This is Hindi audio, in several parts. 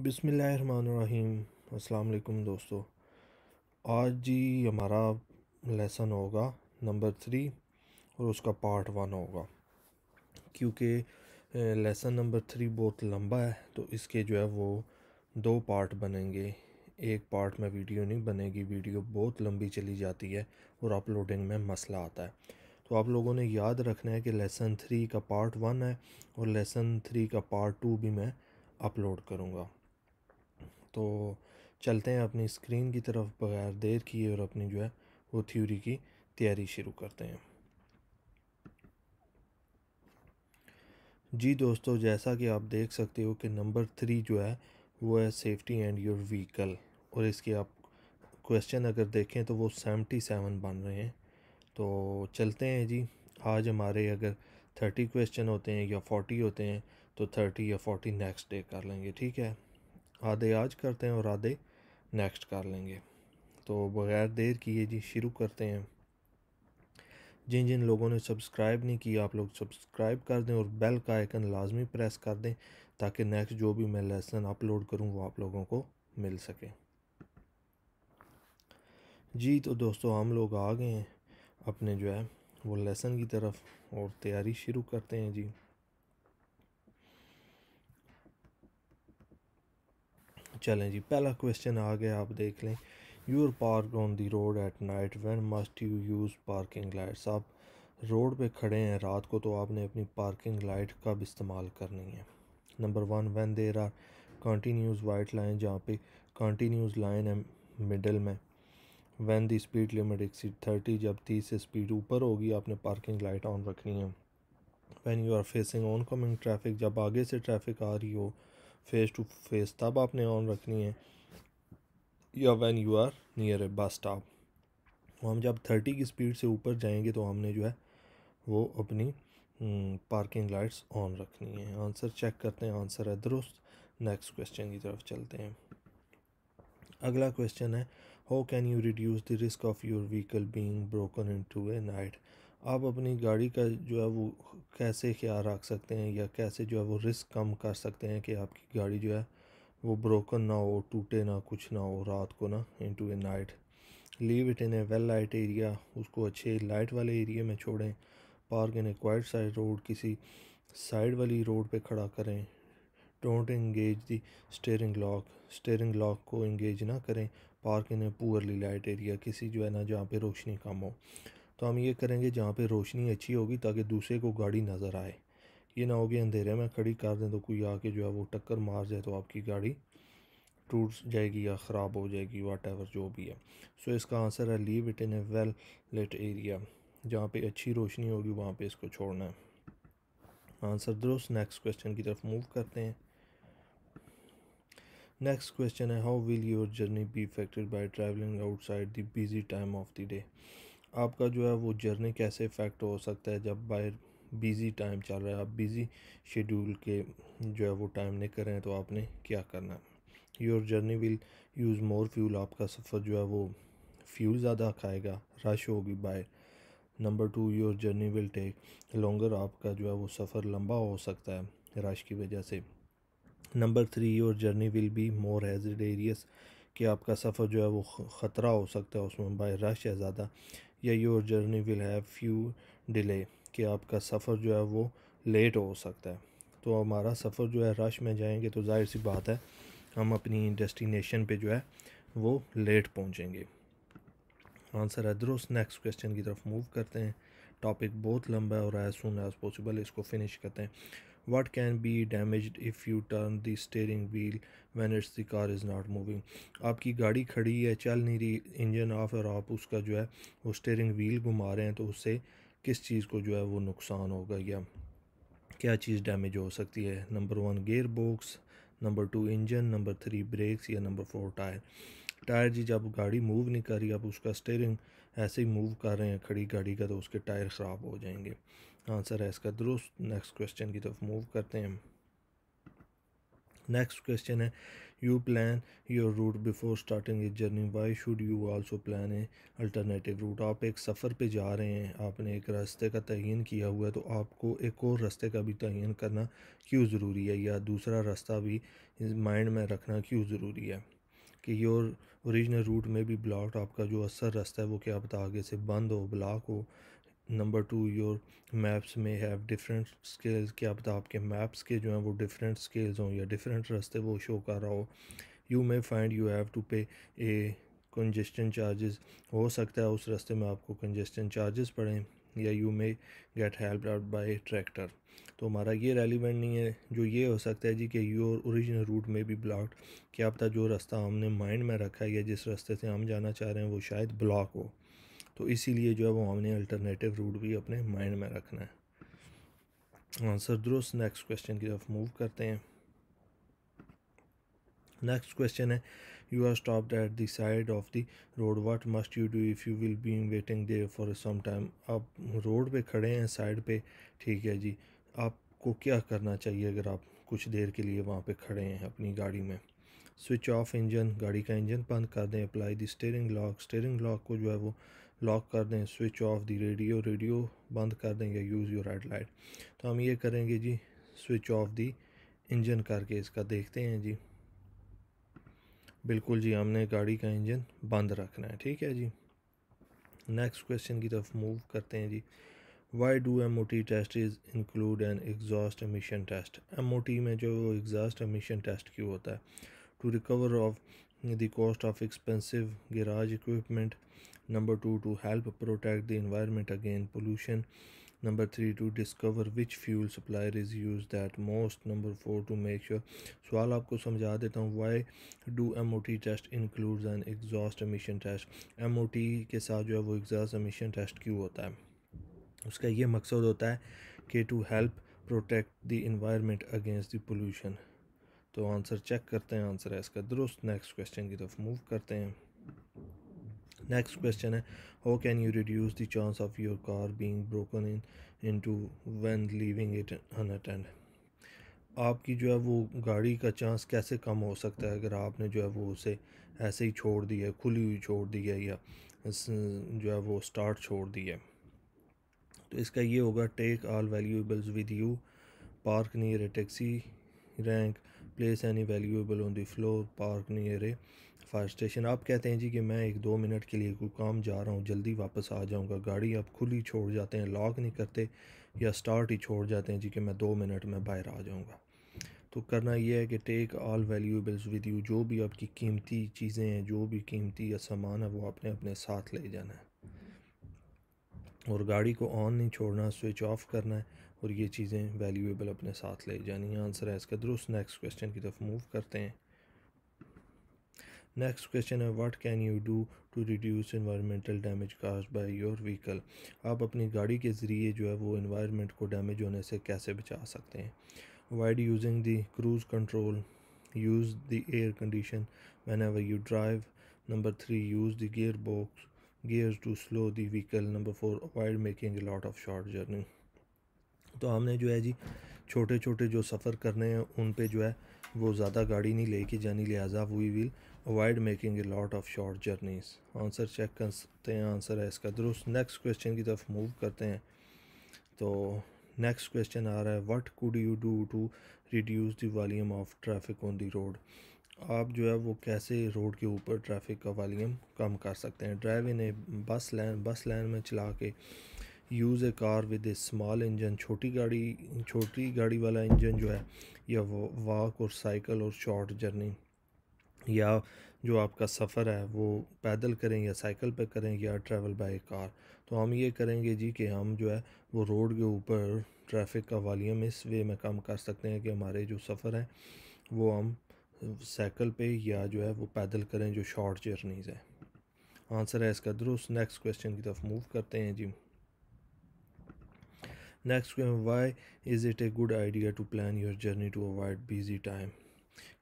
बिसमीम् अल्लाम दोस्तों आज जी हमारा लेसन होगा नंबर थ्री और उसका पार्ट वन होगा क्योंकि लेसन नंबर थ्री बहुत लंबा है तो इसके जो है वो दो पार्ट बनेंगे एक पार्ट में वीडियो नहीं बनेगी वीडियो बहुत लंबी चली जाती है और अपलोडिंग में मसला आता है तो आप लोगों ने याद रखना है कि लेसन थ्री का पार्ट वन है और लेसन थ्री का पार्ट टू भी मैं अपलोड करूँगा तो चलते हैं अपनी स्क्रीन की तरफ बगैर देर किए और अपनी जो है वो थ्योरी की तैयारी शुरू करते हैं जी दोस्तों जैसा कि आप देख सकते हो कि नंबर थ्री जो है वो है सेफ्टी एंड योर व्हीकल और इसके आप क्वेश्चन अगर देखें तो वो सेवेंटी सेवन बन रहे हैं तो चलते हैं जी आज हमारे अगर थर्टी क्वेश्चन होते हैं या फोर्टी होते हैं तो थर्टी या फोर्टी नेक्स्ट डे कर लेंगे ठीक है आधे आज करते हैं और आधे नेक्स्ट कर लेंगे तो बग़ैर देर किए जी शुरू करते हैं जिन जिन लोगों ने सब्सक्राइब नहीं किया आप लोग सब्सक्राइब कर दें और बेल का आइकन लाजमी प्रेस कर दें ताकि नेक्स्ट जो भी मैं लेसन अपलोड करूं वो आप लोगों को मिल सके जी तो दोस्तों हम लोग आ गए हैं अपने जो है वो लेसन की तरफ और तैयारी शुरू करते हैं जी चलें जी पहला क्वेश्चन आ गया आप देख लें your park on the road at night when must you use parking lights आप रोड पे खड़े हैं रात को तो आपने अपनी पार्किंग लाइट कब इस्तेमाल करनी है number one when there are continuous white line जहाँ पे कंटिन्यूस लाइन है मिडल में when the speed limit set thirty जब तीस से स्पीड ऊपर होगी आपने पार्किंग लाइट ऑन रखनी है when you are facing oncoming traffic जब आगे से ट्रैफिक आ रही हो फेस टू फेस तब आपने ऑन रखनी है या when you are near a bus stop हम जब थर्टी की स्पीड से ऊपर जाएंगे तो हमने जो है वो अपनी पार्किंग लाइट्स ऑन रखनी है आंसर चेक करते हैं आंसर है दुरुस्त नेक्स्ट क्वेश्चन की तरफ चलते हैं अगला क्वेश्चन है how can you reduce the risk of your vehicle being broken into a night आप अपनी गाड़ी का जो है वो कैसे ख्याल रख सकते हैं या कैसे जो है वो रिस्क कम कर सकते हैं कि आपकी गाड़ी जो है वो ब्रोकन ना हो टूटे ना कुछ ना हो रात को ना into a night leave it in a well light area उसको अच्छे लाइट वाले एरिया में छोड़ें park in a quiet side road किसी साइड वाली रोड पे खड़ा करें don't engage the steering lock steering lock को इंगेज ना करें park in a poorly light area किसी जो है ना जहाँ पे रोशनी कम हो तो हम ये करेंगे जहाँ पे रोशनी अच्छी होगी ताकि दूसरे को गाड़ी नज़र आए ये ना होगी अंधेरे में खड़ी कर दें तो कोई आके जो है वो टक्कर मार जाए तो आपकी गाड़ी टूट जाएगी या ख़राब हो जाएगी वाट जो भी है सो so, इसका आंसर है leave it in a well lit area जहाँ पे अच्छी रोशनी होगी वहाँ पे इसको छोड़ना है आंसर दुरुस्त नेक्स्ट क्वेश्चन की तरफ मूव करते हैं नेक्स्ट क्वेश्चन है how will your journey be effected by travelling outside the busy time of the day आपका जो है वो जर्नी कैसे इफ़ेक्ट हो सकता है जब बाहर बिज़ी टाइम चल रहा है आप बिज़ी शेड्यूल के जो है वो टाइम नहीं करें तो आपने क्या करना है your journey will use more fuel आपका सफ़र जो है वो फ्यूल ज़्यादा खाएगा रश होगी बाहर number two your journey will take longer आपका जो है वो सफ़र लंबा हो सकता है रश की वजह से number three your journey will be more aged areas कि आपका सफ़र जो है वो ख़तरा हो सकता है उसमें बाय रश है ज़्यादा या your journey will have few delay कि आपका सफ़र जो है वो लेट हो सकता है तो हमारा सफ़र जो है रश में जाएंगे तो जाहिर सी बात है हम अपनी डेस्टिनेशन पे जो है वो लेट पहुँचेंगे आंसर है दुरुस्त नेक्स्ट क्वेश्चन की तरफ मूव करते हैं टॉपिक बहुत लंबा है और एज सुन एज़ पॉसिबल इसको फिनिश करते हैं what can be damaged if you turn the steering wheel when it's the car is not moving आपकी गाड़ी खड़ी है चल नहीं रही इंजन ऑफ और आप उसका जो है वो स्टेयरिंग व्हील घुमा रहे हैं तो उससे किस चीज़ को जो है वो नुकसान होगा या क्या चीज़ डैमेज हो सकती है number one gearbox number two engine number three brakes या नंबर फोर टायर टायर जी जब गाड़ी मूव नहीं कर रही आप उसका स्टेयरिंग ऐसे ही मूव कर रहे हैं खड़ी गाड़ी का तो उसके टायर ख़राब हो जाएंगे आंसर है इसका दुरुस्त नेक्स्ट क्वेश्चन की तरफ मूव करते हैं नेक्स्ट क्वेश्चन है you plan your route before starting a journey why should you also plan a alternative route आप एक सफ़र पे जा रहे हैं आपने एक रास्ते का तयन किया हुआ है तो आपको एक और रास्ते का भी तयन करना क्यों ज़रूरी है या दूसरा रास्ता भी माइंड में रखना क्यों ज़रूरी है कि योर ओरिजिनल रूट में भी ब्लॉक आपका जो असर रास्ता है वो क्या पता आगे से बंद हो ब्लॉक हो number two your maps may have different scales क्या पता आपके मैप्स के जो हैं वो डिफरेंट स्केल्स हों या डिफरेंट रास्ते वो शो कर रहा हो you may find you have to pay a कंजेस्टन charges हो सकता है उस रास्ते में आपको कंजेस्टन चार्जेस पड़ें या you may get held up by tractor तो हमारा ये रेलिवेंट नहीं है जो ये हो सकता है जी कि योर ओरिजिनल रूट में भी ब्लॉक्ड क्या पता जो रास्ता हमने माइंड में रखा है या जिस रास्ते से हम जाना चाह रहे हैं वो शायद ब्लॉक हो तो इसीलिए जो है वो हमने अल्टरनेटिव रूट भी अपने माइंड में रखना है आंसर दुरुस्त नेक्स्ट क्वेश्चन की तरफ मूव करते हैं नेक्स्ट क्वेश्चन है You are stopped at the side of the road. What must you do if you will be waiting there for some time? आप रोड पे खड़े हैं साइड पे ठीक है जी आपको क्या करना चाहिए अगर आप कुछ देर के लिए वहाँ पे खड़े हैं अपनी गाड़ी में स्विच ऑफ इंजन गाड़ी का इंजन बंद कर दें apply the steering lock steering lock को जो है वो लॉक कर दें switch off the radio radio बंद कर दें या यूज़ योर हेड लाइट तो हम ये करेंगे जी स्विच ऑफ दी इंजन करके इसका देखते हैं जी बिल्कुल जी हमने गाड़ी का इंजन बंद रखना है ठीक है जी नेक्स्ट क्वेश्चन की तरफ मूव करते हैं जी why do M O T test is include an exhaust emission test M O T में जो एग्जॉस्ट एमिशन टेस्ट क्यों होता है to recover of the cost of expensive garage equipment number two to help protect the environment again pollution number three to discover which fuel supplier is use that most number four to make sure सवाल आपको समझा देता हूँ why do M O T test include an exhaust emission test M O T के साथ जो है वो एग्जॉस्ट एमिशन टेस्ट क्यों होता है उसका ये मकसद होता है कि to help protect the environment against the pollution तो आंसर चेक करते हैं आंसर है इसका दुरुस्त नेक्स्ट क्वेश्चन की तरफ मूव करते हैं नेक्स्ट क्वेश्चन है how can you reduce the chance of your car being broken in into when leaving it unattended आपकी जो है वो गाड़ी का चांस कैसे कम हो सकता है अगर आपने जो है वो उसे ऐसे ही छोड़ दिया है खुली हुई छोड़ दी है या जो है वो स्टार्ट छोड़ दी है तो इसका ये होगा take all valuables with you park near a taxi rank place any valuable on the floor park near a fire station आप कहते हैं जी कि मैं एक दो मिनट के लिए कोई काम जा रहा हूँ जल्दी वापस आ जाऊँगा गाड़ी आप खुली छोड़ जाते हैं लॉक नहीं करते या स्टार्ट ही छोड़ जाते हैं जी कि मैं दो मिनट में बाहर आ जाऊँगा तो करना यह है कि take all valuables with you जो भी आपकी कीमती चीज़ें हैं जो भी कीमती या सामान है वो आपने अपने साथ ले जाना है और गाड़ी को ऑन नहीं छोड़ना स्विच ऑफ करना है और ये चीज़ें वैल्यूएबल अपने साथ ले जानी आंसर है इसका दुरुस्त नेक्स्ट क्वेश्चन की तरफ मूव करते हैं नेक्स्ट क्वेश्चन है what can you do to reduce environmental damage caused by your vehicle आप अपनी गाड़ी के ज़रिए जो है वो इन्वायरमेंट को डैमेज होने से कैसे बचा सकते हैं avoid using the cruise control use the air condition whenever you drive number three use the gearbox gear to slow the vehicle number four avoid making lot of short journey तो हमने जो है जी छोटे छोटे जो सफ़र करने हैं उन पे जो है वो ज़्यादा गाड़ी नहीं लेके जानी लिहाजा we will avoid making a lot of short journeys answer check कर सकते हैं आंसर है इसका दुरुस्त नेक्स्ट क्वेश्चन की तरफ मूव करते हैं तो नेक्स्ट क्वेश्चन आ रहा है what could you do to reduce the volume of traffic on the road आप जो है वो कैसे रोड के ऊपर ट्रैफिक का वॉलीम कम कर सकते हैं ड्राइव इन ए बस लाइन बस लाइन में चला के use a car with a small engine छोटी गाड़ी छोटी गाड़ी वाला इंजन जो है या वो वॉक और साइकिल और शॉर्ट जर्नी या जो आपका सफ़र है वो पैदल करें या साइकिल पे करें या ट्रैवल बाय कार तो हम ये करेंगे जी कि हम जो है वो रोड के ऊपर ट्रैफिक का वॉलीम इस वे में कम कर सकते हैं कि हमारे जो सफ़र हैं वो हम साइकिल पे या जो है वो पैदल करें जो शॉर्ट जर्नीज़ हैं आंसर है इसका दुरुस्त नेक्स्ट क्वेश्चन की तरफ मूव करते हैं जी next question why is it a good idea to plan your journey to avoid busy time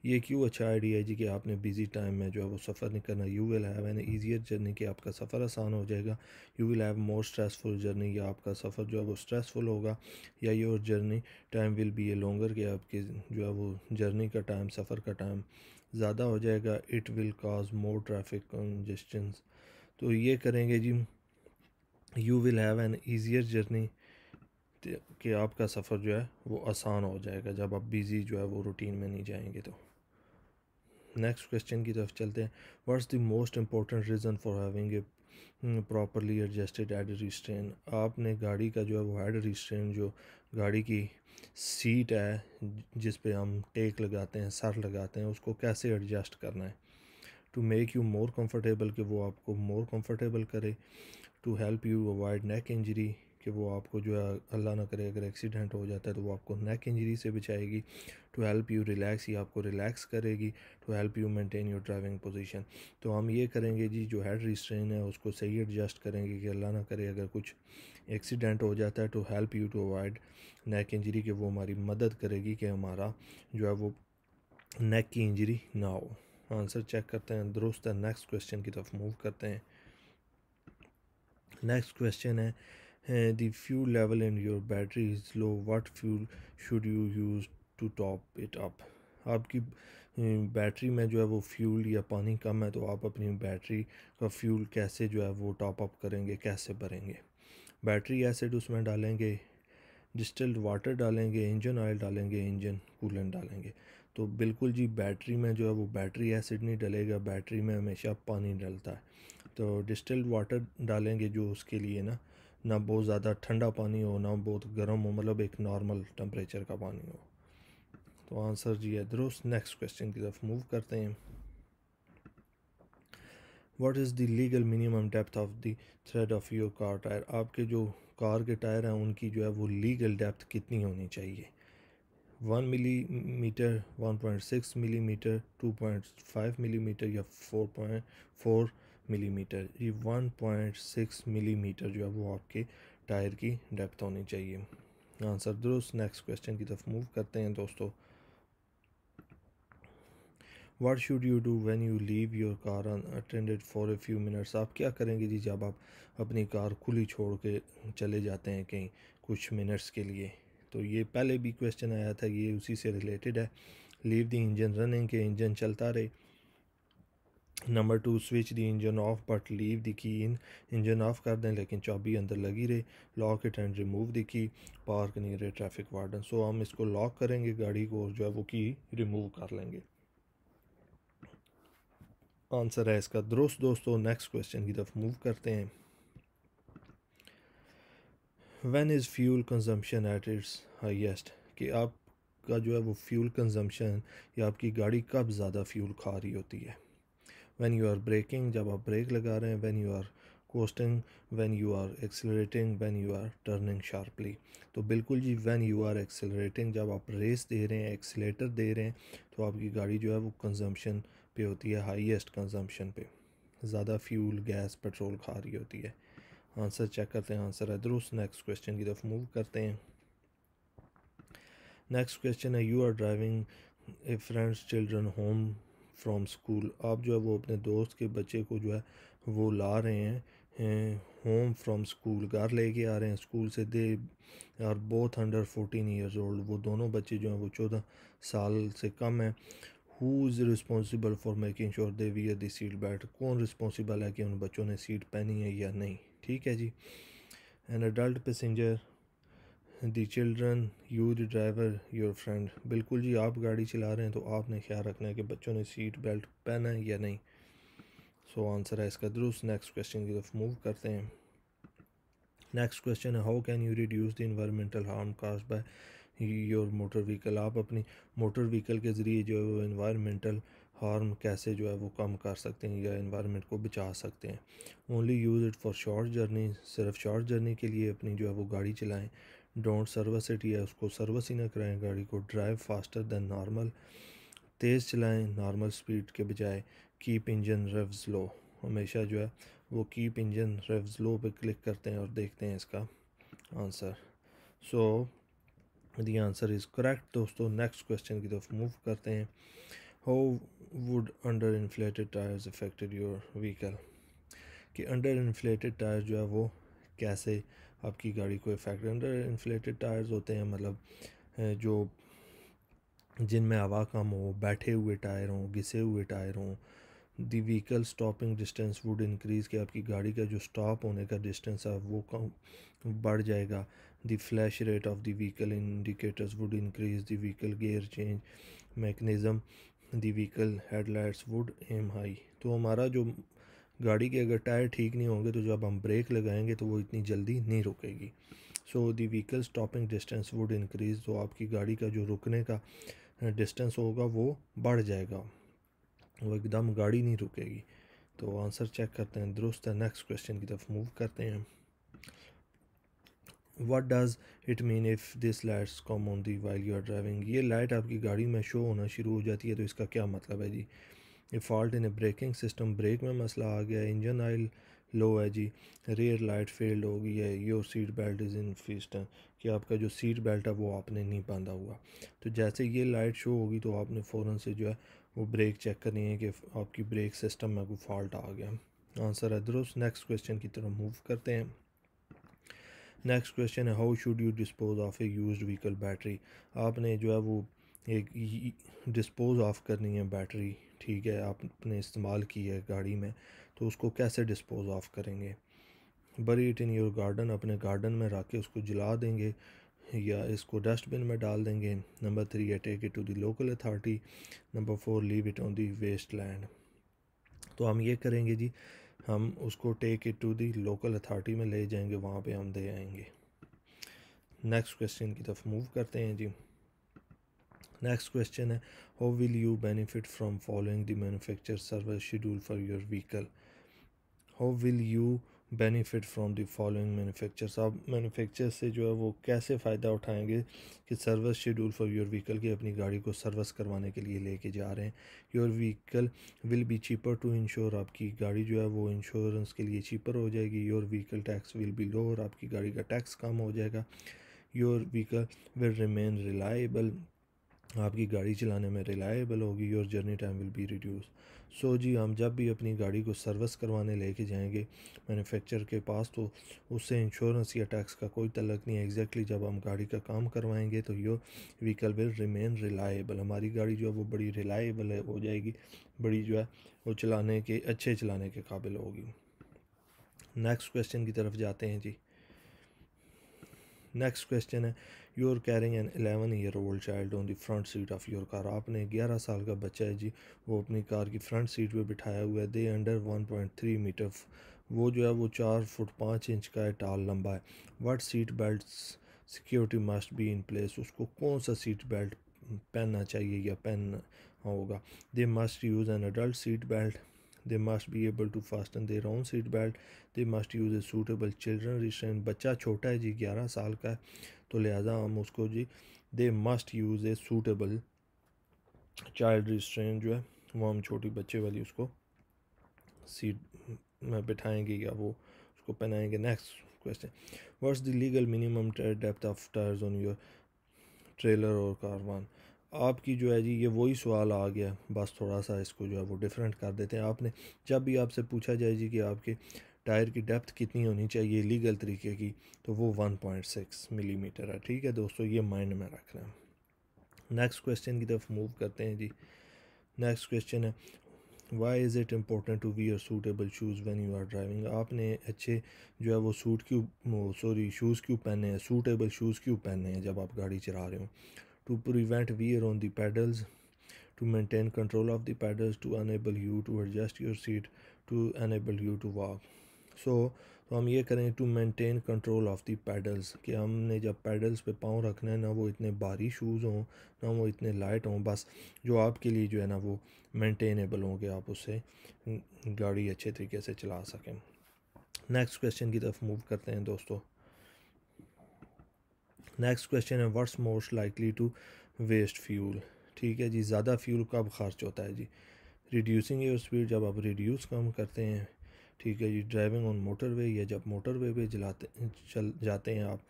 ये क्यों अच्छा आइडिया है जी कि आपने बिज़ी टाइम में जो है वो सफ़र नहीं करना you will have an easier journey कि आपका सफ़र आसान हो जाएगा you will have more stressful journey या आपका सफ़र जो है वो स्ट्रेसफुल होगा या your journey time will be a longer कि आपके जो है वो जर्नी का टाइम सफ़र का टाइम ज़्यादा हो जाएगा it will cause more traffic congestions तो ये करेंगे जी you will have an easier journey कि आपका सफ़र जो है वो आसान हो जाएगा जब आप बिज़ी जो है वो रूटीन में नहीं जाएंगे तो नेक्स्ट क्वेश्चन की तरफ चलते हैं what is the most important reason for having a properly adjusted head restraint आपने गाड़ी का जो है वो हेड रिस्ट्रेन जो गाड़ी की सीट है जिस पे हम टेक लगाते हैं सर लगाते हैं उसको कैसे एडजस्ट करना है to make you more comfortable कि वो आपको मोर कम्फर्टेबल करे to help you avoid neck injury कि वो आपको जो है अल्लाह ना करे अगर एक्सीडेंट हो जाता है तो वो आपको नेक इंजरी से बचाएगी टू हेल्प यू रिलैक्स ये आपको रिलैक्स करेगी to help you maintain your driving position तो हम ये करेंगे जी जो हेड रिस्ट्रेन है उसको सही एडजस्ट करेंगे कि अल्लाह ना करे अगर कुछ एक्सीडेंट हो जाता है to help you to avoid neck injury कि वो हमारी मदद करेगी कि हमारा जो है वो नेक की इंजरी ना हो आंसर चेक करते हैं दुरुस्त है नेक्स्ट क्वेश्चन की तरफ मूव करते हैं नेक्स्ट क्वेश्चन है Uh, the fuel level in your battery is low what fuel should you use to top it up आपकी बैटरी uh, में जो है वो फ्यूल या पानी कम है तो आप अपनी बैटरी का फ्यूल कैसे जो है वो टॉप अप करेंगे कैसे भरेंगे बैटरी एसिड उसमें डालेंगे डिस्टिल्ड वाटर डालेंगे इंजन ऑयल डालेंगे इंजन कूलेंट डालेंगे तो बिल्कुल जी बैटरी में जो है वो बैटरी एसिड नहीं डलेगा बैटरी में हमेशा पानी डलता है तो डिस्टिल्ड वाटर डालेंगे जो उसके लिए ना ना बहुत ज़्यादा ठंडा पानी हो ना बहुत गर्म हो मतलब एक नॉर्मल टम्परेचर का पानी हो तो आंसर जी है दुरुस्त नेक्स्ट क्वेश्चन की तरफ मूव करते हैं what is the legal minimum depth of the thread of your car tyre आपके जो कार के टायर हैं उनकी जो है वो लीगल डेप्थ कितनी होनी चाहिए one millimetre one point six millimetre two point five millimetre या फोर पॉइंट फोर मिलीमीटर ये 1.6 मिलीमीटर जो है वो आपके टायर की डेप्थ होनी चाहिए आंसर दुरुस्त नेक्स्ट क्वेश्चन की तरफ मूव करते हैं दोस्तों what should you do when you leave your car attended for a few minutes आप क्या करेंगे जी जब आप अपनी कार खुली छोड़ के चले जाते हैं कहीं कुछ मिनट्स के लिए तो ये पहले भी क्वेश्चन आया था ये उसी से रिलेटेड है लीव द इंजन रनिंग के इंजन चलता रहे number two switch the engine off but leave the key in engine of कर दें लेकिन चाबी अंदर लगी रहे lock it and remove the key park रहे ट्रैफिक वार्डन सो हम इसको लॉक करेंगे गाड़ी को और जो है वो की रिमूव कर लेंगे आंसर है इसका दुरुस्त दोस्तों नेक्स्ट क्वेश्चन की तरफ मूव करते हैं when is fuel consumption at its highest कि आपका जो है वो फ्यूल कंजम्पशन या आपकी गाड़ी कब ज़्यादा फ्यूल खा रही होती है वैन यू आर ब्रेकिंग जब आप ब्रेक लगा रहे हैं when you are coasting when you are accelerating when you are turning sharply तो बिल्कुल जी वैन यू आर एक्सेलरेटिंग जब आप रेस दे रहे हैं एक्सेलेटर दे रहे हैं तो आपकी गाड़ी जो है वो कंजम्पशन पे होती है हाइएस्ट कंजम्पशन पे ज़्यादा फ्यूल गैस पेट्रोल खा रही होती है आंसर चेक करते हैं आंसर है दुरुस्त नेक्स्ट क्वेश्चन की तरफ मूव करते हैं नेक्स्ट क्वेश्चन है you are driving a friend's children home from school आप जो है वो अपने दोस्त के बच्चे को जो है वो ला रहे हैं होम फ्रॉम स्कूल घर लेके आ रहे हैं स्कूल से they are both under fourteen years old वो दोनों बच्चे जो हैं वो चौदह साल से कम हैं who is responsible for making sure they wear the seat belt कौन रिस्पॉन्सिबल है कि उन बच्चों ने सीट पहनी है या नहीं ठीक है जी an adult passenger the children you the driver your friend बिल्कुल जी आप गाड़ी चला रहे हैं तो आपने ख्याल रखना है कि बच्चों ने सीट बेल्ट पहना है या नहीं सो so, आंसर है इसका दुरुस्त नेक्स्ट क्वेश्चन की तरफ मूव करते हैं नेक्स्ट क्वेश्चन है how can you reduce the environmental harm caused by your motor vehicle आप अपनी मोटर व्हीकल के ज़रिए जो है वो इन्वायरमेंटल हार्म कैसे जो है वो कम कर सकते हैं या इन्वायरमेंट को बचा सकते हैं only use it for short journey सिर्फ शॉर्ट जर्नी के लिए अपनी जो है वो गाड़ी चलाएं डोंट सर्विस इट या उसको सर्विस ही ना कराएं गाड़ी को ड्राइव फास्टर दैन नॉर्मल तेज़ चलाएं नॉर्मल स्पीड के बजाय कीप इंजन रेव्स लो हमेशा जो है वो कीप इंजन रेव्स लो पे क्लिक करते हैं और देखते हैं इसका answer so the answer is correct दोस्तों नेक्स्ट क्वेश्चन की तरफ मूव करते हैं how would under inflated tyres affected your vehicle कि अंडर इन्फ्लेटेड टायर जो है वो कैसे आपकी गाड़ी को इफेक्ट अंडर इन्फ्लेटेड टायर्स होते हैं मतलब जो जिनमें हवा कम हो बैठे हुए टायर हों घिसे हुए टायर हों the vehicle stopping distance would increase के आपकी गाड़ी का जो स्टॉप होने का डिस्टेंस है वो कम बढ़ जाएगा the flash rate of the vehicle indicators would increase the vehicle gear change mechanism the vehicle headlights would aim high तो हमारा जो गाड़ी के अगर टायर ठीक नहीं होंगे तो जब हम ब्रेक लगाएंगे तो वो इतनी जल्दी नहीं रुकेगी so the vehicle stopping distance would increase तो आपकी गाड़ी का जो रुकने का डिस्टेंस होगा वो बढ़ जाएगा वो एकदम गाड़ी नहीं रुकेगी तो आंसर चेक करते हैं दुरुस्त है नेक्स्ट क्वेश्चन की तरफ मूव करते हैं what does it mean if this lights come on the while you are driving ये लाइट आपकी गाड़ी में शो होना शुरू हो जाती है तो इसका क्या मतलब है जी fault in a braking system brake में मसला आ गया इंजन ऑयल लो है जी रेयर लाइट फेल्ड हो गई है your seat belt is unfastened कि आपका जो सीट बेल्ट है वो आपने नहीं बांधा हुआ तो जैसे ये लाइट शो होगी तो आपने फ़ौरन से जो है वो ब्रेक चेक करनी है कि आपकी ब्रेक सिस्टम में कोई फॉल्ट आ गया आंसर है दुरुस्त नेक्स्ट क्वेश्चन की तरफ मूव करते हैं नेक्स्ट क्वेश्चन है how should you dispose of a used vehicle battery आपने जो है वो एक डिस्पोज ऑफ करनी है बैटरी ठीक है आपने इस्तेमाल की है गाड़ी में तो उसको कैसे डिस्पोज ऑफ करेंगे bury it in your garden अपने गार्डन में रख के उसको जला देंगे या इसको डस्टबिन में डाल देंगे नंबर थ्री है take it to the local authority number four leave it on the waste land तो हम ये करेंगे जी हम उसको take it to the local authority में ले जाएंगे वहाँ पे हम दे आएंगे नेक्स्ट क्वेश्चन की तरफ मूव करते हैं जी नेक्स्ट क्वेश्चन है How will you benefit from following the manufacturer service schedule for your vehicle? How will you benefit from the following manufacture आप मैनुफेक्चर से जो है वो कैसे फ़ायदा उठाएँगे कि service schedule for your vehicle की अपनी गाड़ी को सर्विस करवाने के लिए लेके जा रहे हैं your vehicle will be cheaper to insure आपकी गाड़ी जो है वो इंश्योरेंस के लिए चीपर हो जाएगी your vehicle tax will be lower आपकी गाड़ी का टैक्स कम हो जाएगा your vehicle will remain reliable आपकी गाड़ी चलाने में रिलायबल होगी और journey time will be reduce so जी हम जब भी अपनी गाड़ी को सर्विस करवाने लेके जाएंगे मैन्युफैक्चरर के पास तो उससे इंश्योरेंस या टैक्स का कोई तलक नहीं है एग्जैक्टली exactly जब हम गाड़ी का काम करवाएंगे तो your vehicle will remain reliable हमारी गाड़ी जो है वो बड़ी रिलायबल है हो जाएगी बड़ी जो है वो चलाने के अच्छे चलाने के काबिल होगी नेक्स्ट क्वेश्चन की तरफ जाते हैं जी नेक्स्ट क्वेश्चन है you are carrying an eleven year old child on the front seat of your car आपने ग्यारह साल का बच्चा है जी वो अपनी कार की फ्रंट सीट पर बिठाया हुआ है they under one point three metre वो जो है वो चार फुट पाँच इंच का है टाल लंबा है what seat belt security must be in place उसको कौन सा सीट बेल्ट पहनना चाहिए या पहनना होगा they must use an adult seat belt must be able to fast fasten their own seat belt they must use a suitable children restraint बच्चा छोटा है जी ग्यारह साल का है तो लिहाजा हम उसको जी they must use a suitable child restraint जो है वो हम छोटी बच्चे वाली उसको सीट में बिठाएंगे या वो उसको पहनाएंगे next question what's the legal minimum depth of tyres on your trailer और कारवान आपकी जो है जी ये वही सवाल आ गया बस थोड़ा सा इसको जो है वो डिफरेंट कर देते हैं आपने जब भी आपसे पूछा जाए जी कि आपके टायर की डेप्थ कितनी होनी चाहिए लीगल तरीके की तो वो 1.6 मिलीमीटर mm है ठीक है दोस्तों ये माइंड में रख रहे हैं नेक्स्ट क्वेश्चन की तरफ मूव करते हैं जी नेक्स्ट क्वेश्चन है why is it important to wear suitable shoes when you are driving आपने अच्छे जो है वो सूट क्यों सॉरी शूज़ क्यों पहने हैं सूटेबल शूज़ क्यों पहने हैं जब आप गाड़ी चला रहे हो to prevent wear on the pedals to maintain control of the pedals to enable you to adjust your seat to enable you to walk so तो हम ये करेंगे to maintain control of the pedals कि हमने जब पैडल्स पे पाँव रखना है ना वो इतने भारी शूज़ हों ना वो इतने लाइट हों बस जो आपके लिए जो है ना वो मेंटेनेबल होंगे आप उससे गाड़ी अच्छे तरीके से चला सकें नेक्स्ट क्वेश्चन की तरफ मूव करते हैं दोस्तों नेक्स्ट क्वेश्चन है what's most likely to waste fuel ठीक है जी ज़्यादा फ्यूल कब खर्च होता है जी रिड्यूसिंग योर स्पीड जब आप रिड्यूस कम करते हैं ठीक है you driving on motorway या जब मोटर वे पे जलाते चल जाते हैं आप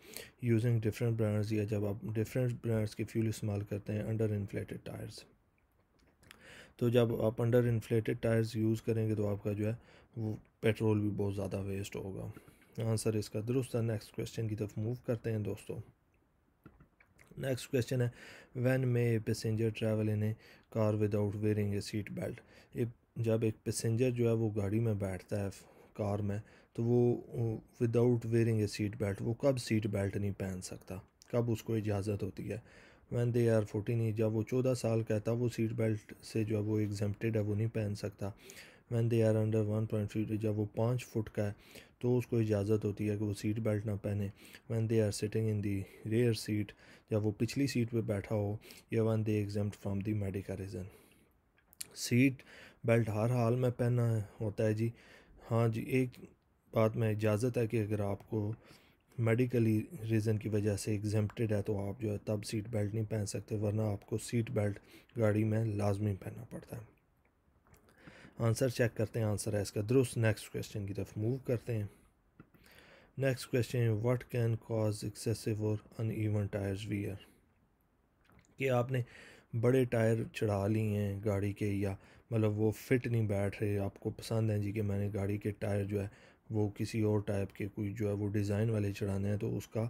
यूजिंग डिफरेंट ब्रांड्स या जब आप डिफरेंट ब्रांड्स के फ्यूल इस्तेमाल करते हैं अंडर इन्फ्लेटेड टायर्स तो जब आप अंडर इन्फ्लेटेड टायर्स यूज़ करेंगे तो आपका जो है वो पेट्रोल भी बहुत ज़्यादा वेस्ट होगा आंसर इसका दुरुस्त है नेक्स्ट क्वेश्चन की तरफ मूव करते हैं दोस्तों नेक्स्ट क्वेश्चन है when may a passenger travel in a car without wearing a seat belt a जब एक पैसेंजर जो है वो गाड़ी में बैठता है कार में तो वो without wearing a seat belt वो कब सीट बेल्ट नहीं पहन सकता कब उसको इजाज़त होती है वैन दे आर फोर्टीन जब वो चौदह साल का है तब वो सीट बेल्ट से जो है वो एग्जेम्प्टेड है वो नहीं पहन सकता when they are under one point feet जब वो पाँच फुट का है तो उसको इजाज़त होती है कि वो सीट बेल्ट ना पहने when they are sitting in the rear seat जब वो पिछली सीट पर बैठा हो या when they exempt from the medical reason seat belt हर हाल में पहनना होता है जी हाँ जी एक बात में इजाज़त है कि अगर आपको मेडिकली रीज़न की वजह से एग्जेम्प्टेड है तो आप जो है तब सीट बेल्ट नहीं पहन सकते वरना आपको सीट बेल्ट गाड़ी में लाजमी पहनना पड़ता है आंसर चेक करते हैं आंसर है इसका दुरुस्त नेक्स्ट क्वेश्चन की तरफ मूव करते हैं next question what can cause excessive or on even tyres wear कि आपने बड़े टायर चढ़ा ली हैं गाड़ी के या मतलब वो फिट नहीं बैठ रहे आपको पसंद हैं जी कि मैंने गाड़ी के टायर जो है वो किसी और टाइप के कोई जो है वो डिज़ाइन वाले चढ़ाने हैं तो उसका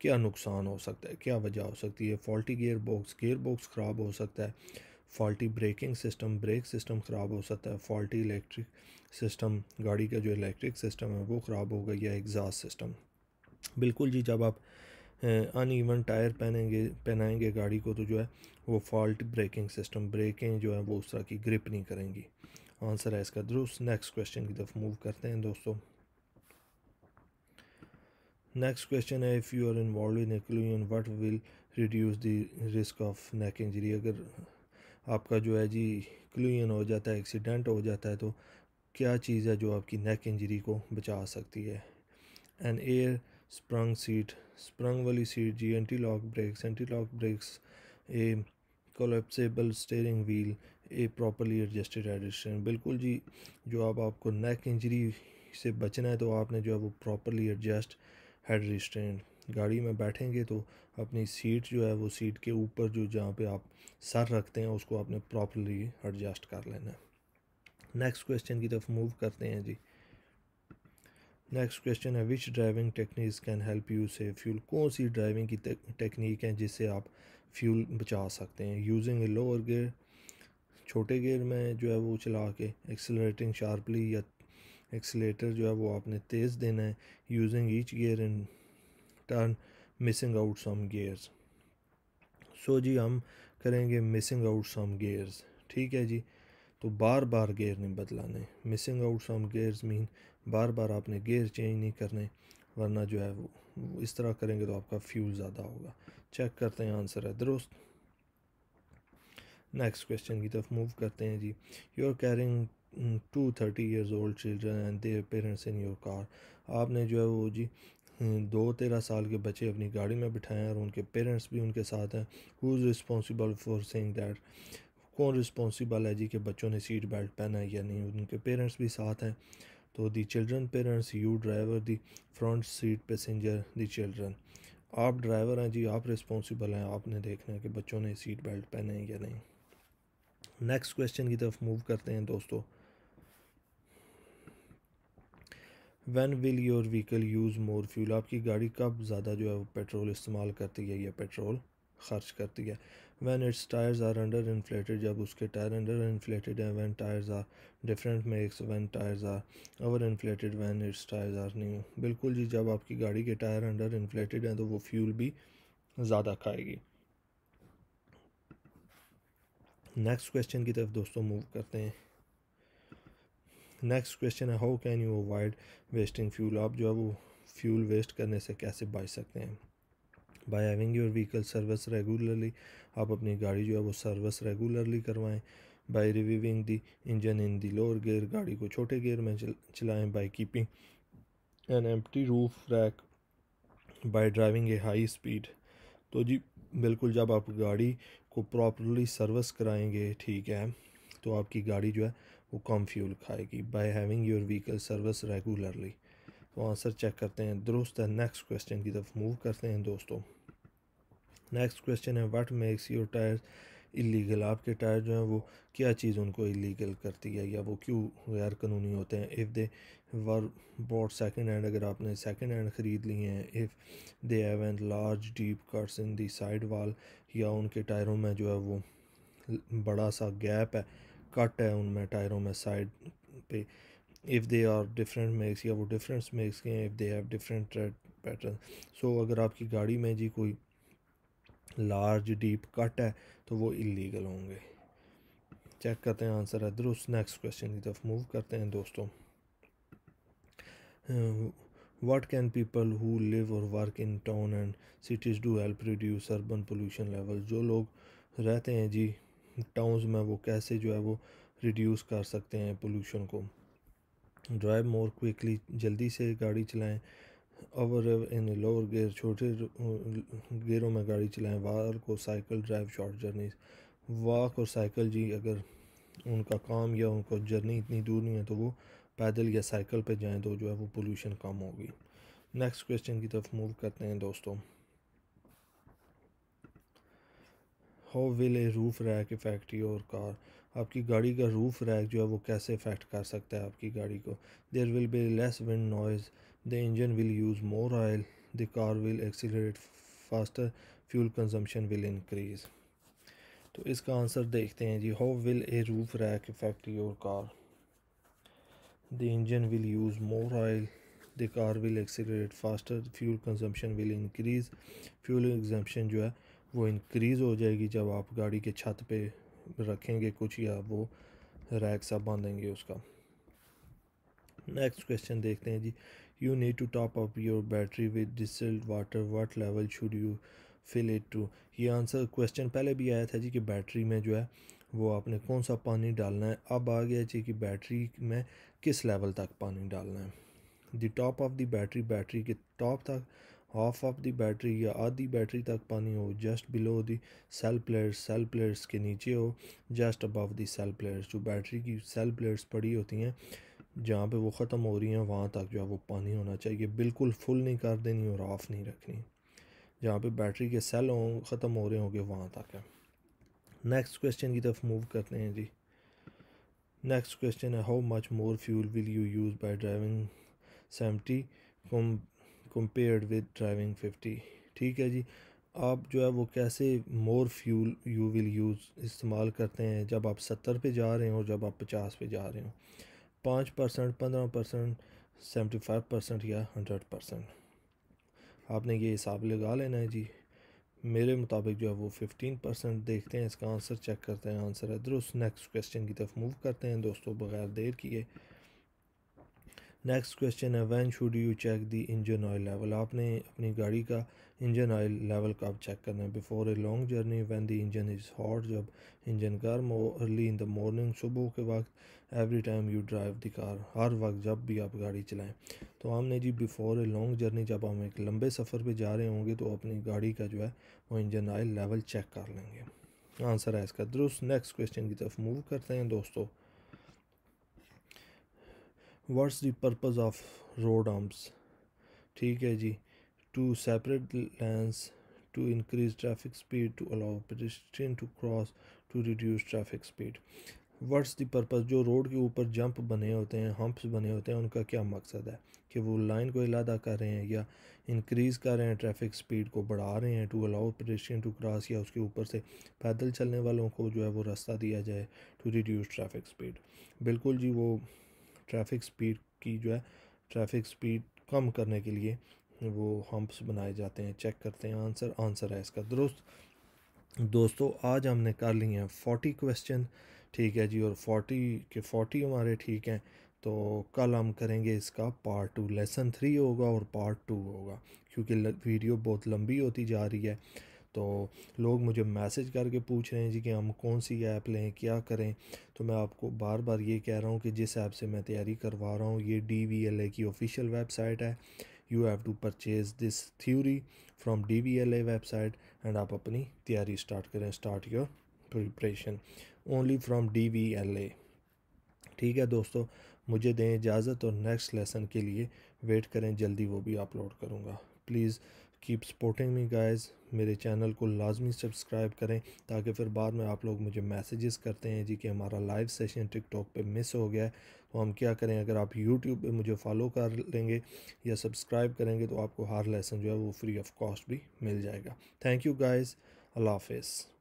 क्या नुकसान हो सकता है क्या वजह हो सकती है faulty gearbox gearbox ख़राब हो सकता है faulty braking system brake system ख़राब हो सकता है फॉल्टी इलेक्ट्रिक सिस्टम गाड़ी का जो इलेक्ट्रिक सिस्टम है वो ख़राब हो या एग्जॉस्ट सिस्टम बिल्कुल जी जब आप अन ईवन टायर पहनेंगे पहनाएंगे गाड़ी को तो जो है वो फॉल्ट ब्रेकिंग सिस्टम ब्रेकें जो है वो उस तरह की ग्रिप नहीं करेंगी आंसर है इसका दुरुस्त नेक्स्ट क्वेश्चन की तरफ मूव करते हैं दोस्तों नेक्स्ट क्वेश्चन है if you are involve in collision what will reduce the risk of neck injury अगर आपका जो है जी क्लून हो जाता है एक्सीडेंट हो जाता है तो क्या चीज़ है जो आपकी नेक इंजरी को बचा सकती है an air sprung seat sprung वाली सीट जी anti lock brakes anti lock brakes a collapsible steering wheel a properly adjusted addition बिल्कुल जी जो आप आपको नेक इंजरी से बचना है तो आपने जो है वो प्रॉपरली एडजस्ट हेड रिस्टेंट गाड़ी में बैठेंगे तो अपनी सीट जो है वो सीट के ऊपर जो जहाँ पे आप सर रखते हैं उसको आपने प्रॉपरली एडजस्ट कर लेना है नेक्स्ट क्वेश्चन की तरफ मूव करते हैं जी नेक्स्ट क्वेश्चन है which driving techniques can help you save fuel कौन सी ड्राइविंग की टेक्निक है जिससे आप फ्यूल बचा सकते हैं यूजिंग ए लोअर गेयर छोटे गेयर में जो है वो चला के एक्सलेटिंग शार्पली या एक्सलेटर जो है वो आपने तेज़ देना है using each gear in turn missing out some gears so जी हम करेंगे मिसिंग आउट सम गेयर्स ठीक है जी तो बार बार गेयर नहीं बदलाने missing out some gears mean बार बार आपने गेयर चेंज नहीं करने वरना जो है वो इस तरह करेंगे तो आपका फ्यूल ज़्यादा होगा चेक करते हैं आंसर है दुरुस्त नेक्स्ट क्वेश्चन की तरफ मूव करते हैं जी you are carrying two thirty years old children and their parents in your car आपने जो है वो जी mm, दो तेरह साल के बच्चे अपनी गाड़ी में बिठाए हैं और उनके पेरेंट्स भी उनके साथ हैं who is responsible for seeing that कौन रिस्पॉन्सिबल है जी के बच्चों ने सीट बेल्ट पहना है या नहीं उनके पेरेंट्स भी साथ हैं तो the children parents you driver the front seat passenger the children आप ड्राइवर हैं जी आप रिस्पॉन्सिबल हैं आपने देखना है कि बच्चों ने सीट बेल्ट पहने हैं या नहीं नेक्स्ट क्वेश्चन की तरफ मूव करते हैं दोस्तों when will your vehicle use more fuel आपकी गाड़ी कब ज़्यादा जो है वो पेट्रोल इस्तेमाल करती है या पेट्रोल खर्च करती है when its tyres are under inflated जब उसके टायर अंडर इन्फ्लेटेड हैं when tyres are different makes when tyres are over inflated when its tyres are new बिल्कुल जी जब आपकी गाड़ी के टायर अंडर इन्फ्लेटेड हैं तो वो फ्यूल भी ज़्यादा खाएगी नेक्स्ट क्वेश्चन की तरफ दोस्तों मूव करते हैं नेक्स्ट क्वेश्चन है how can you avoid wasting fuel आप जो है वो फ्यूल वेस्ट करने से कैसे बच सकते हैं by having your vehicle service regularly आप अपनी गाड़ी जो है वो सर्विस रेगुलरली करवाएं by reviewing the engine in the lower gear गाड़ी को छोटे गेयर में चलाएं by keeping an empty roof rack by driving a high speed तो जी बिल्कुल जब आप गाड़ी को प्रॉपरली सर्विस कराएंगे ठीक है तो आपकी गाड़ी जो है वो कम फ्यूल खाएगी by having your vehicle service regularly तो आंसर चेक करते हैं दुरुस्त है नेक्स्ट क्वेश्चन की तरफ मूव करते हैं दोस्तों नेक्स्ट क्वेश्चन है what makes your tyre illegal आपके टायर जो हैं वो क्या चीज़ उनको इलीगल करती है या वो क्यों गैर कानूनी होते हैं if they were bought second hand अगर आपने सेकेंड हैंड ख़रीद लिए हैं if they have an large deep cuts in the side wall या उनके टायरों में जो है वो बड़ा सा गैप है कट है उनमें टायरों में साइड पे if they are different makes या वो डिफरेंट मेक्स के हैं if they have different tread pattern so अगर आपकी गाड़ी में जी कोई लार्ज डीप कट है तो वो इलीगल होंगे चेक करते हैं आंसर है दुरुस्त नेक्स्ट क्वेश्चन की तरफ मूव करते हैं दोस्तों what can people who live और work in town and cities do help reduce urban pollution level जो लोग रहते हैं जी टाउन्स में वो कैसे जो है वो रिड्यूस कर सकते हैं पोल्यूशन को ड्राइव मोर क्विकली जल्दी से गाड़ी चलाएं ओवर इन लोअर गेयर छोटे गेयरों में गाड़ी चलाएं वाक और cycle drive short journeys walk और साइकिल जी अगर उनका काम या उनको जर्नी इतनी दूर नहीं है तो वो पैदल या साइकिल पे जाएं तो जो है वो पोल्यूशन कम होगी नेक्स्ट क्वेश्चन की तरफ मूव करते हैं दोस्तों how will a roof rack affect your car आपकी गाड़ी का रूफ़ रैक जो है वो कैसे इफ़ेक्ट कर सकता है आपकी गाड़ी को there will be less wind noise the engine will use more oil the car will exit faster fuel consumption will increase तो इसका आंसर देखते हैं जी how will a roof rack affect your car the engine will use more oil the car will exit faster fuel consumption will increase fuel एग्जम्पन जो है वो इंक्रीज़ हो जाएगी जब आप गाड़ी के छत पे रखेंगे कुछ या वो रैक सा बांधेंगे उसका नेक्स्ट क्वेश्चन देखते हैं जी you need to top up your battery with distilled water what level should you fill it to ये आंसर क्वेश्चन पहले भी आया था जी कि बैटरी में जो है वो आपने कौन सा पानी डालना है अब आ गया जी कि बैटरी में किस लेवल तक पानी डालना है the top of the battery battery के टॉप तक हाफ ऑफ दी बैटरी या आधी बैटरी तक पानी हो just below the cell plates cell plates के नीचे हो just above the cell plates जो बैटरी की सेल प्लेयर्स पड़ी होती हैं जहाँ पे वो ख़त्म हो रही हैं वहाँ तक जो है वो पानी होना चाहिए बिल्कुल फुल नहीं कर देनी और ऑफ़ नहीं रखनी जहाँ पे बैटरी के सेल हों ख़त्म हो रहे होंगे वहाँ तक है नेक्स्ट क्वेश्चन की तरफ मूव करते हैं जी नेक्स्ट क्वेश्चन है how much more fuel will you use by driving seventy कम कंपेयर्ड विद ड्राइविंग फिफ्टी ठीक है जी आप जो है वो कैसे more fuel you will use इस्तेमाल करते हैं जब आप सत्तर पे जा रहे हो जब आप पचास पे जा रहे हो पाँच परसेंट पंद्रह परसेंट सेवेंटी फाइव परसेंट या हंड्रेड परसेंट आपने ये हिसाब लगा लेना है जी मेरे मुताबिक जो है वो फिफ्टीन परसेंट देखते हैं इसका आंसर चेक करते हैं आंसर है दुरुस्त नेक्स्ट क्वेश्चन की तरफ मूव करते हैं दोस्तों बगैर देर किए नेक्स्ट क्वेश्चन है when should you check the engine oil level आपने अपनी गाड़ी का इंजन ऑयल लेवल कब चेक करना है before a long journey when the engine is hot जब इंजन गर्म हो अर्ली इन द मॉर्निंग सुबह के वक्त every time you drive the car हर वक्त जब भी आप गाड़ी चलाएं तो हमने जी बिफोर ए लॉन्ग जर्नी जब हम एक लंबे सफ़र पर जा रहे होंगे तो अपनी गाड़ी का जो है वो इंजन ऑयल लेवल चेक कर लेंगे आंसर है इसका दुरुस्त नेक्स्ट क्वेश्चन की तरफ मूव करते हैं दोस्तों what's the purpose of road arms ठीक है जी to separate lanes to increase traffic speed to allow pedestrian to cross to reduce traffic speed what's the purpose जो रोड के ऊपर जंप बने होते हैं हम्प्स बने होते हैं उनका क्या मकसद है कि वो लाइन को इलादा कर रहे हैं या इंक्रीज़ कर रहे हैं ट्रैफिक स्पीड को बढ़ा रहे हैं to allow pedestrian to cross या उसके ऊपर से पैदल चलने वालों को जो है वो रास्ता दिया जाए टू रिड्यूस ट्रैफिक स्पीड बिल्कुल जी वो ट्रैफिक स्पीड की जो है ट्रैफिक स्पीड कम करने के लिए वो हम्प्स बनाए जाते हैं चेक करते हैं आंसर आंसर है इसका दुरुस्त दोस्तों आज हमने कर लिए हैं फोर्टी क्वेश्चन ठीक है जी और फोर्टी के फोर्टी हमारे ठीक हैं तो कल हम करेंगे इसका पार्ट टू लेसन थ्री होगा और पार्ट टू होगा क्योंकि वीडियो बहुत लंबी होती जा रही है तो लोग मुझे मैसेज करके पूछ रहे हैं जी कि हम कौन सी ऐप लें क्या करें तो मैं आपको बार बार ये कह रहा हूँ कि जिस ऐप से मैं तैयारी करवा रहा हूँ ये डी वी एल ए की ऑफिशियल वेबसाइट है you have to purchase this theory from D V L A website and आप अपनी तैयारी स्टार्ट करें start your preparation only from D V L A ठीक है दोस्तों मुझे दें इजाज़त और नेक्स्ट लेसन के लिए वेट करें जल्दी वो भी अपलोड करूँगा please keep supporting me guys मेरे चैनल को लाजमी सब्सक्राइब करें ताकि फिर बाद में आप लोग मुझे मैसेजेस करते हैं जी कि हमारा लाइव सेशन टिकटॉक पे मिस हो गया है तो हम क्या करें अगर आप यूट्यूब पे मुझे फॉलो कर लेंगे या सब्सक्राइब करेंगे तो आपको हर लेसन जो है वो फ्री ऑफ कॉस्ट भी मिल जाएगा थैंक यू गाइज़ अल्लाह हाफिज़